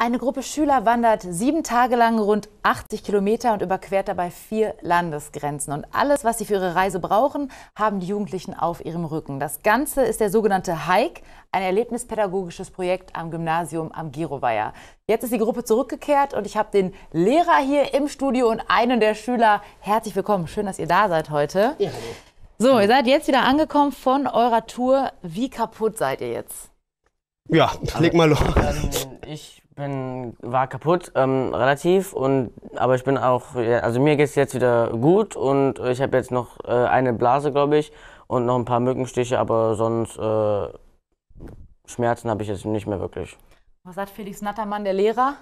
Eine Gruppe Schüler wandert sieben Tage lang rund 80 Kilometer und überquert dabei vier Landesgrenzen. Und alles, was sie für ihre Reise brauchen, haben die Jugendlichen auf ihrem Rücken. Das Ganze ist der sogenannte Hike, ein erlebnispädagogisches Projekt am Gymnasium am Giroweier. Jetzt ist die Gruppe zurückgekehrt und ich habe den Lehrer hier im Studio und einen der Schüler. Herzlich willkommen, schön, dass ihr da seid heute. Ja, hallo. So, ihr seid jetzt wieder angekommen von eurer Tour. Wie kaputt seid ihr jetzt? Ja, leg mal los. Ähm, ich bin, war kaputt, ähm, relativ, und, aber ich bin auch, also mir geht es jetzt wieder gut und ich habe jetzt noch äh, eine Blase, glaube ich, und noch ein paar Mückenstiche, aber sonst äh, Schmerzen habe ich jetzt nicht mehr wirklich. Was sagt Felix Nattermann, der Lehrer?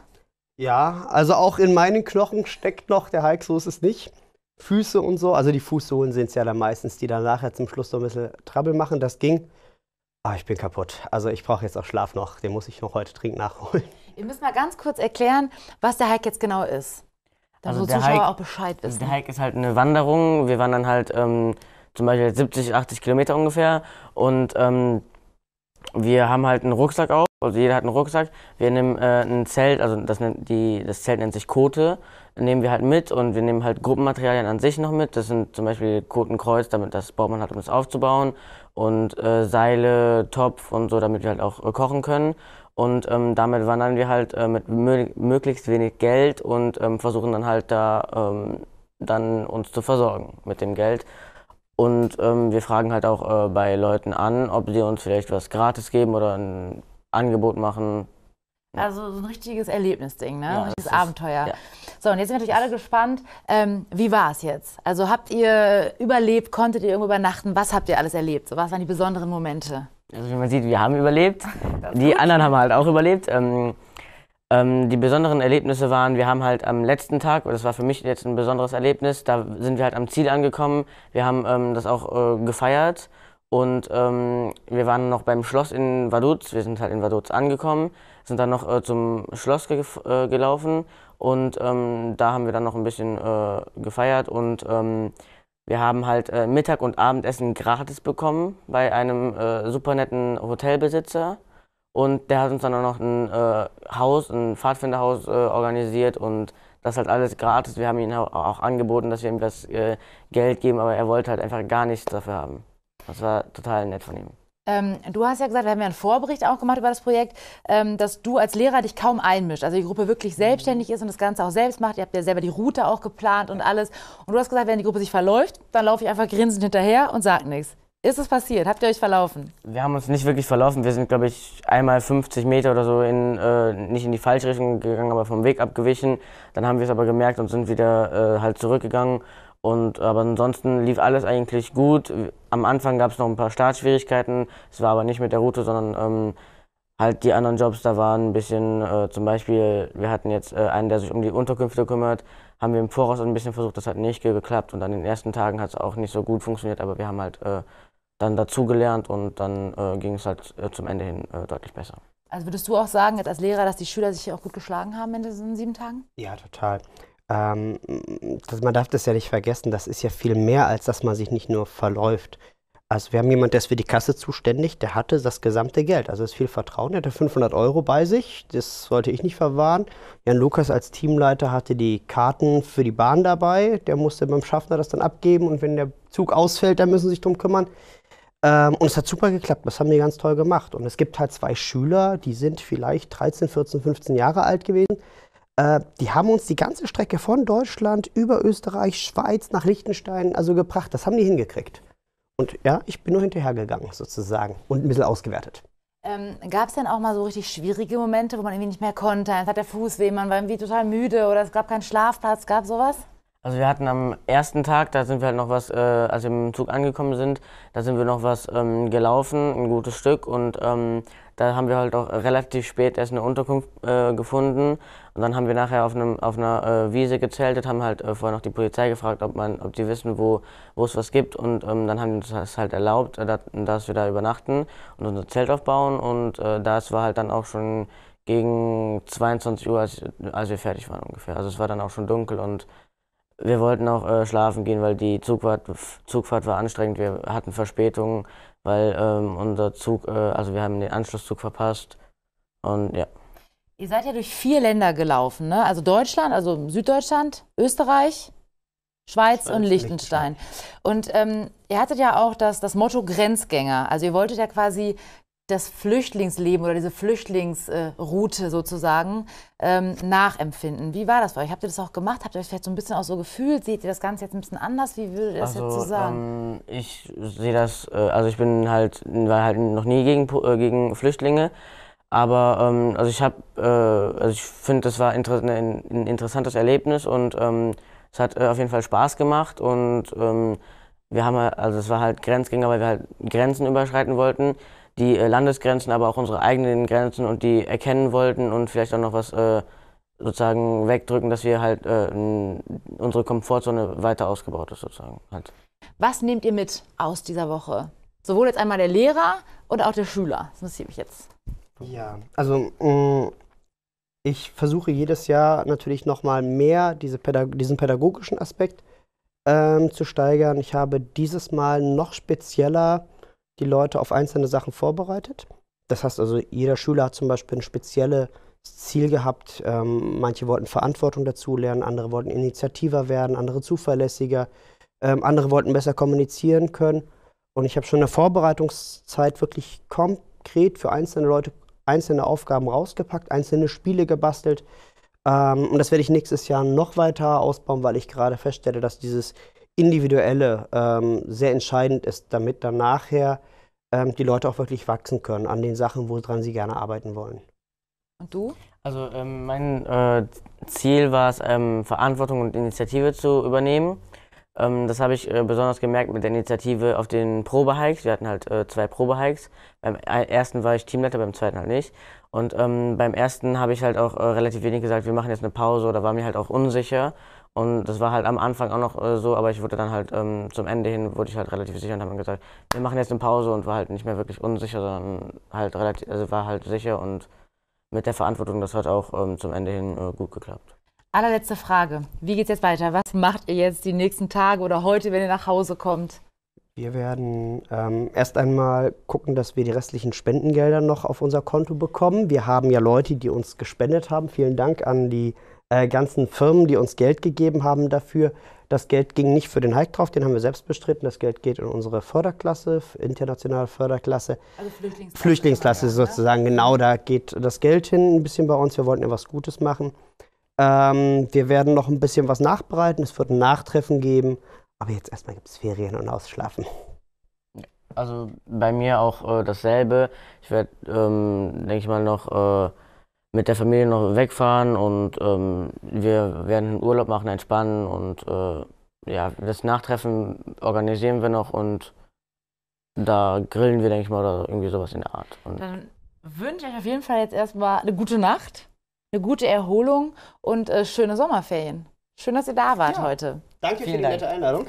Ja, also auch in meinen Knochen steckt noch, der Hulk, so ist es nicht. Füße und so, also die Fußsohlen sind es ja dann meistens, die dann nachher zum Schluss so ein bisschen Trouble machen, das ging. Ah, ich bin kaputt. Also ich brauche jetzt auch Schlaf noch, den muss ich noch heute dringend nachholen. Ihr müsst mal ganz kurz erklären, was der Hike jetzt genau ist. Damit also Zuschauer Hike, auch Bescheid wissen. Der Hike ist halt eine Wanderung. Wir wandern halt ähm, zum Beispiel 70, 80 Kilometer ungefähr. Und ähm, wir haben halt einen Rucksack auf. Also jeder hat einen Rucksack. Wir nehmen äh, ein Zelt, also das, nennt die, das Zelt nennt sich Kote, nehmen wir halt mit und wir nehmen halt Gruppenmaterialien an sich noch mit. Das sind zum Beispiel Kotenkreuz, damit das braucht man halt, um es aufzubauen. Und äh, Seile, Topf und so, damit wir halt auch äh, kochen können. Und ähm, damit wandern wir halt äh, mit möglichst wenig Geld und ähm, versuchen dann halt da ähm, dann uns zu versorgen mit dem Geld. Und ähm, wir fragen halt auch äh, bei Leuten an, ob sie uns vielleicht was gratis geben oder ein Angebot machen, also so ein richtiges Erlebnisding, ne? Ja, ein richtiges Abenteuer. Ist, ja. So, und jetzt sind natürlich alle gespannt. Ähm, wie war es jetzt? Also habt ihr überlebt, konntet ihr irgendwo übernachten? Was habt ihr alles erlebt? So, was waren die besonderen Momente? Also wie man sieht, wir haben überlebt. Die anderen haben halt auch überlebt. Ähm, ähm, die besonderen Erlebnisse waren, wir haben halt am letzten Tag, das war für mich jetzt ein besonderes Erlebnis, da sind wir halt am Ziel angekommen. Wir haben ähm, das auch äh, gefeiert und ähm, wir waren noch beim Schloss in Vaduz. Wir sind halt in Vaduz angekommen, sind dann noch äh, zum Schloss ge äh, gelaufen und ähm, da haben wir dann noch ein bisschen äh, gefeiert und ähm, wir haben halt äh, Mittag und Abendessen gratis bekommen bei einem äh, super netten Hotelbesitzer. Und der hat uns dann auch noch ein äh, Haus, ein Pfadfinderhaus äh, organisiert und das halt alles gratis. Wir haben ihm auch angeboten, dass wir ihm das äh, Geld geben, aber er wollte halt einfach gar nichts dafür haben. Das war total nett von ihm. Ähm, du hast ja gesagt, wir haben ja einen Vorbericht auch gemacht über das Projekt, ähm, dass du als Lehrer dich kaum einmischt. Also die Gruppe wirklich selbstständig ist und das Ganze auch selbst macht. Ihr habt ja selber die Route auch geplant und alles. Und du hast gesagt, wenn die Gruppe sich verläuft, dann laufe ich einfach grinsend hinterher und sage nichts. Ist es passiert? Habt ihr euch verlaufen? Wir haben uns nicht wirklich verlaufen. Wir sind, glaube ich, einmal 50 Meter oder so in, äh, nicht in die falsche Richtung gegangen, aber vom Weg abgewichen. Dann haben wir es aber gemerkt und sind wieder äh, halt zurückgegangen und, aber ansonsten lief alles eigentlich gut. Am Anfang gab es noch ein paar Startschwierigkeiten. Es war aber nicht mit der Route, sondern ähm, halt die anderen Jobs da waren ein bisschen, äh, zum Beispiel, wir hatten jetzt äh, einen, der sich um die Unterkünfte kümmert, haben wir im Voraus ein bisschen versucht, das hat nicht geklappt und an den ersten Tagen hat es auch nicht so gut funktioniert, aber wir haben halt äh, dann dazugelernt und dann äh, ging es halt äh, zum Ende hin äh, deutlich besser. Also würdest du auch sagen, jetzt als Lehrer, dass die Schüler sich auch gut geschlagen haben in diesen sieben Tagen? Ja, total ähm, das, man darf das ja nicht vergessen, das ist ja viel mehr, als dass man sich nicht nur verläuft. Also wir haben jemanden, der ist für die Kasse zuständig, der hatte das gesamte Geld. Also ist viel Vertrauen, er hatte 500 Euro bei sich, das sollte ich nicht verwahren. Jan Lukas als Teamleiter hatte die Karten für die Bahn dabei, der musste beim Schaffner das dann abgeben und wenn der Zug ausfällt, dann müssen sie sich drum kümmern. Ähm, und es hat super geklappt, das haben die ganz toll gemacht. Und es gibt halt zwei Schüler, die sind vielleicht 13, 14, 15 Jahre alt gewesen, äh, die haben uns die ganze Strecke von Deutschland über Österreich, Schweiz nach Liechtenstein also gebracht. Das haben die hingekriegt. Und ja, ich bin nur hinterhergegangen sozusagen und ein bisschen ausgewertet. Ähm, gab es denn auch mal so richtig schwierige Momente, wo man irgendwie nicht mehr konnte? Es hat der Fuß weh, man war irgendwie total müde oder es gab keinen Schlafplatz, gab sowas? Also wir hatten am ersten Tag, da sind wir halt noch was, äh, als wir im Zug angekommen sind, da sind wir noch was ähm, gelaufen, ein gutes Stück und ähm, da haben wir halt auch relativ spät erst eine Unterkunft äh, gefunden und dann haben wir nachher auf, einem, auf einer äh, Wiese gezeltet, haben halt äh, vorher noch die Polizei gefragt, ob man, ob die wissen, wo, wo es was gibt und ähm, dann haben die uns das halt erlaubt, äh, dass wir da übernachten und unser Zelt aufbauen und äh, das war halt dann auch schon gegen 22 Uhr, als, als wir fertig waren ungefähr. Also es war dann auch schon dunkel und wir wollten auch äh, schlafen gehen, weil die Zugfahrt, Zugfahrt war anstrengend. Wir hatten Verspätungen, weil ähm, unser Zug, äh, also wir haben den Anschlusszug verpasst. Und ja. Ihr seid ja durch vier Länder gelaufen, ne? Also Deutschland, also Süddeutschland, Österreich, Schweiz, Schweiz und Liechtenstein. Und ähm, ihr hattet ja auch das, das Motto Grenzgänger. Also ihr wolltet ja quasi das Flüchtlingsleben oder diese Flüchtlingsroute sozusagen ähm, nachempfinden. Wie war das für euch? Habt ihr das auch gemacht? Habt ihr euch vielleicht so ein bisschen auch so gefühlt? Seht ihr das Ganze jetzt ein bisschen anders? Wie würdet ihr das also, jetzt so sagen? Ähm, ich sehe das, äh, also ich bin halt, war halt noch nie gegen, äh, gegen Flüchtlinge. Aber ähm, also ich habe, äh, also ich finde, das war inter ne, ein, ein, interessantes Erlebnis und ähm, es hat äh, auf jeden Fall Spaß gemacht und ähm, wir haben, also es war halt Grenzgänger, weil wir halt Grenzen überschreiten wollten die äh, Landesgrenzen, aber auch unsere eigenen Grenzen und die erkennen wollten und vielleicht auch noch was äh, sozusagen wegdrücken, dass wir halt äh, unsere Komfortzone weiter ausgebaut ist sozusagen. Halt. Was nehmt ihr mit aus dieser Woche? Sowohl jetzt einmal der Lehrer und auch der Schüler. Das muss ich jetzt. Ja, also mh, mm, ich versuche jedes Jahr natürlich nochmal mehr diese Pädag diesen pädagogischen Aspekt ähm, zu steigern. Ich habe dieses Mal noch spezieller die Leute auf einzelne Sachen vorbereitet. Das heißt also, jeder Schüler hat zum Beispiel ein spezielles Ziel gehabt. Ähm, manche wollten Verantwortung dazulernen, andere wollten initiativer werden, andere zuverlässiger, ähm, andere wollten besser kommunizieren können. Und ich habe schon in der Vorbereitungszeit wirklich konkret für einzelne Leute einzelne Aufgaben rausgepackt, einzelne Spiele gebastelt. Ähm, und das werde ich nächstes Jahr noch weiter ausbauen, weil ich gerade feststelle, dass dieses Individuelle ähm, sehr entscheidend ist, damit dann nachher ähm, die Leute auch wirklich wachsen können an den Sachen, woran sie gerne arbeiten wollen. Und du? Also ähm, mein äh, Ziel war es, ähm, Verantwortung und Initiative zu übernehmen. Ähm, das habe ich äh, besonders gemerkt mit der Initiative auf den Probehikes. Wir hatten halt äh, zwei Probehikes. Beim äh, ersten war ich Teamleiter, beim zweiten halt nicht. Und ähm, beim ersten habe ich halt auch äh, relativ wenig gesagt, wir machen jetzt eine Pause oder war mir halt auch unsicher. Und das war halt am Anfang auch noch äh, so, aber ich wurde dann halt ähm, zum Ende hin, wurde ich halt relativ sicher und haben gesagt, wir machen jetzt eine Pause und war halt nicht mehr wirklich unsicher, sondern halt relativ, also war halt sicher und mit der Verantwortung, das hat auch ähm, zum Ende hin äh, gut geklappt. Allerletzte Frage. Wie geht's jetzt weiter? Was macht ihr jetzt die nächsten Tage oder heute, wenn ihr nach Hause kommt? Wir werden ähm, erst einmal gucken, dass wir die restlichen Spendengelder noch auf unser Konto bekommen. Wir haben ja Leute, die uns gespendet haben. Vielen Dank an die äh, ganzen Firmen, die uns Geld gegeben haben dafür. Das Geld ging nicht für den Hike drauf, den haben wir selbst bestritten. Das Geld geht in unsere Förderklasse, internationale Förderklasse. Also Flüchtlingsklasse. Flüchtlingsklasse sozusagen, ja. genau, da geht das Geld hin ein bisschen bei uns. Wir wollten ja was Gutes machen. Ähm, wir werden noch ein bisschen was nachbereiten, es wird ein Nachtreffen geben. Aber jetzt erstmal gibt es Ferien und Ausschlafen. Also bei mir auch äh, dasselbe. Ich werde, ähm, denke ich mal, noch äh, mit der Familie noch wegfahren und ähm, wir werden Urlaub machen, entspannen und äh, ja, das Nachtreffen organisieren wir noch und da grillen wir, denke ich mal, oder irgendwie sowas in der Art. Und Dann wünsche ich euch auf jeden Fall jetzt erstmal eine gute Nacht, eine gute Erholung und äh, schöne Sommerferien. Schön, dass ihr da wart ja. heute. Danke Vielen für die Dank. nette Einladung.